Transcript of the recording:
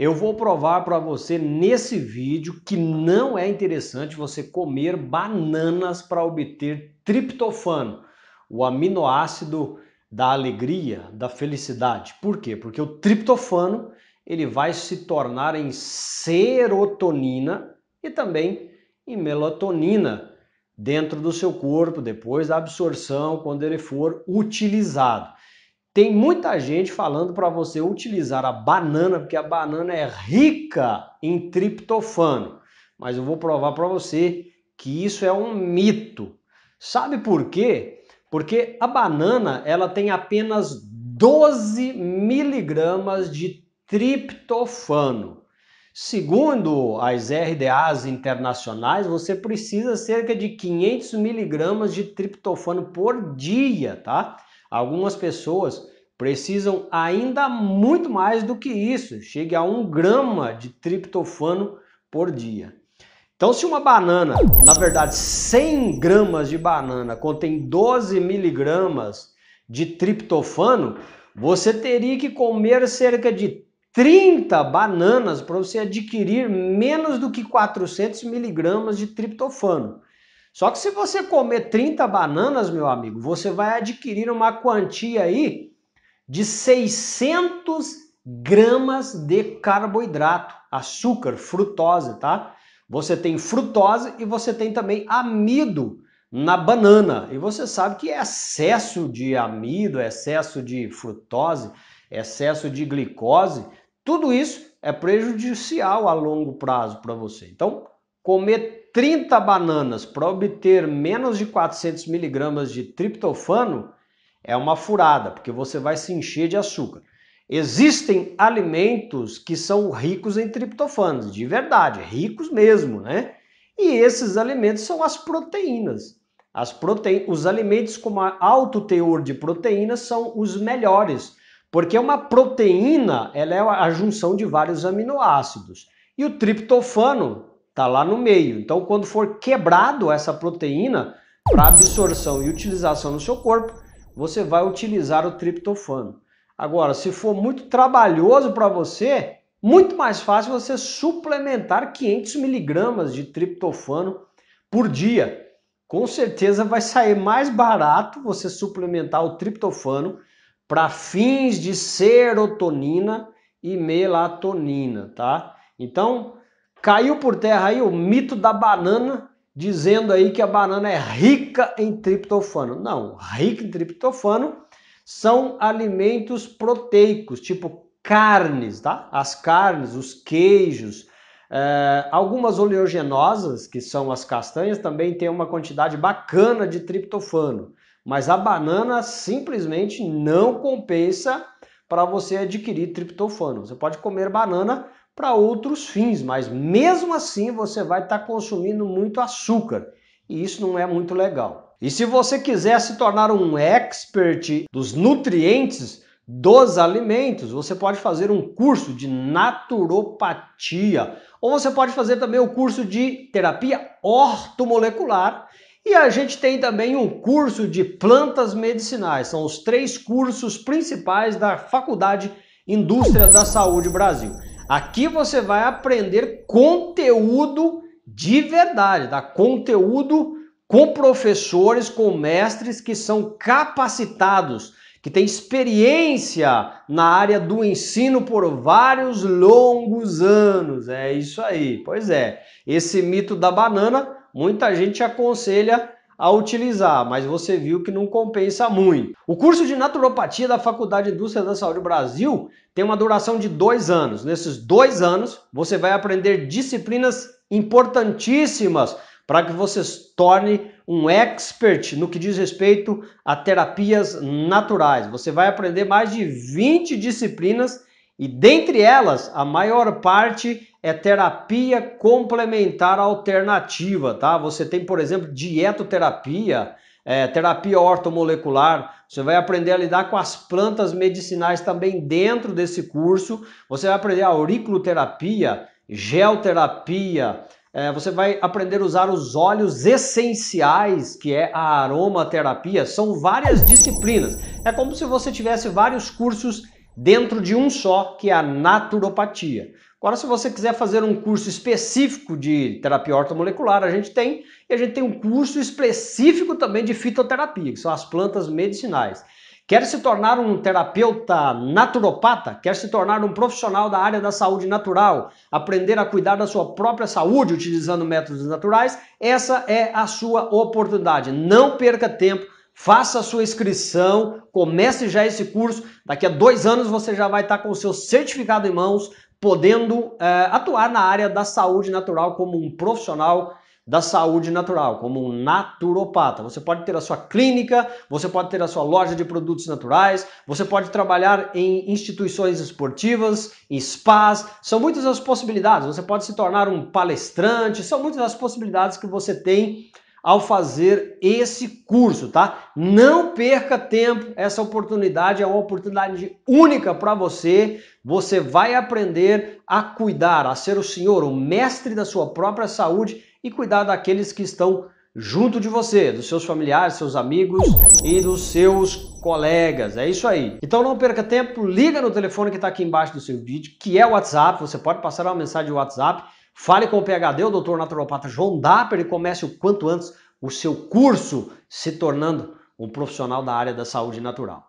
Eu vou provar para você nesse vídeo que não é interessante você comer bananas para obter triptofano, o aminoácido da alegria, da felicidade. Por quê? Porque o triptofano ele vai se tornar em serotonina e também em melatonina dentro do seu corpo depois da absorção quando ele for utilizado. Tem muita gente falando para você utilizar a banana, porque a banana é rica em triptofano. Mas eu vou provar para você que isso é um mito. Sabe por quê? Porque a banana ela tem apenas 12 miligramas de triptofano. Segundo as RDAs internacionais, você precisa cerca de 500 miligramas de triptofano por dia, tá? Algumas pessoas precisam ainda muito mais do que isso, chegue a um grama de triptofano por dia. Então, se uma banana, na verdade 100 gramas de banana, contém 12 miligramas de triptofano, você teria que comer cerca de 30 bananas para você adquirir menos do que 400 miligramas de triptofano. Só que se você comer 30 bananas, meu amigo, você vai adquirir uma quantia aí de 600 gramas de carboidrato, açúcar, frutose, tá? Você tem frutose e você tem também amido na banana. E você sabe que é excesso de amido, é excesso de frutose, é excesso de glicose, tudo isso é prejudicial a longo prazo para você. Então, comer 30 bananas para obter menos de 400 miligramas de triptofano é uma furada, porque você vai se encher de açúcar. Existem alimentos que são ricos em triptofanos, de verdade, ricos mesmo, né? E esses alimentos são as proteínas. As prote... Os alimentos com alto teor de proteínas são os melhores, porque uma proteína ela é a junção de vários aminoácidos. E o triptofano Está lá no meio. Então, quando for quebrado essa proteína para absorção e utilização no seu corpo, você vai utilizar o triptofano. Agora, se for muito trabalhoso para você, muito mais fácil você suplementar 500 miligramas de triptofano por dia. Com certeza vai sair mais barato você suplementar o triptofano para fins de serotonina e melatonina, tá? Então, Caiu por terra aí o mito da banana, dizendo aí que a banana é rica em triptofano. Não, rica em triptofano são alimentos proteicos, tipo carnes, tá? As carnes, os queijos, é, algumas oleogenosas, que são as castanhas, também tem uma quantidade bacana de triptofano. Mas a banana simplesmente não compensa para você adquirir triptofano. Você pode comer banana para outros fins, mas mesmo assim você vai estar tá consumindo muito açúcar e isso não é muito legal. E se você quiser se tornar um expert dos nutrientes dos alimentos, você pode fazer um curso de naturopatia ou você pode fazer também o um curso de terapia ortomolecular e a gente tem também um curso de plantas medicinais. São os três cursos principais da Faculdade Indústria da Saúde Brasil. Aqui você vai aprender conteúdo de verdade, tá? Conteúdo com professores, com mestres que são capacitados, que têm experiência na área do ensino por vários longos anos. É isso aí. Pois é. Esse mito da banana, muita gente aconselha a utilizar, mas você viu que não compensa muito. O curso de naturopatia da Faculdade de Indústria da Saúde Brasil tem uma duração de dois anos. Nesses dois anos, você vai aprender disciplinas importantíssimas para que você se torne um expert no que diz respeito a terapias naturais. Você vai aprender mais de 20 disciplinas e dentre elas, a maior parte é terapia complementar alternativa, tá? Você tem, por exemplo, dietoterapia, é, terapia ortomolecular. Você vai aprender a lidar com as plantas medicinais também dentro desse curso. Você vai aprender auriculoterapia, geoterapia. É, você vai aprender a usar os óleos essenciais, que é a aromaterapia. São várias disciplinas. É como se você tivesse vários cursos dentro de um só, que é a naturopatia. Agora, se você quiser fazer um curso específico de terapia ortomolecular, a gente tem, e a gente tem um curso específico também de fitoterapia, que são as plantas medicinais. Quer se tornar um terapeuta naturopata? Quer se tornar um profissional da área da saúde natural? Aprender a cuidar da sua própria saúde utilizando métodos naturais? Essa é a sua oportunidade. Não perca tempo Faça a sua inscrição, comece já esse curso. Daqui a dois anos você já vai estar com o seu certificado em mãos, podendo é, atuar na área da saúde natural como um profissional da saúde natural, como um naturopata. Você pode ter a sua clínica, você pode ter a sua loja de produtos naturais, você pode trabalhar em instituições esportivas, em spas, são muitas as possibilidades. Você pode se tornar um palestrante, são muitas as possibilidades que você tem ao fazer esse curso, tá? Não perca tempo, essa oportunidade é uma oportunidade única para você. Você vai aprender a cuidar, a ser o senhor, o mestre da sua própria saúde e cuidar daqueles que estão junto de você, dos seus familiares, seus amigos e dos seus colegas. É isso aí. Então não perca tempo, liga no telefone que está aqui embaixo do seu vídeo, que é o WhatsApp. Você pode passar uma mensagem de WhatsApp Fale com o PHD, o doutor naturopata João Dapper, e comece o quanto antes o seu curso se tornando um profissional da área da saúde natural.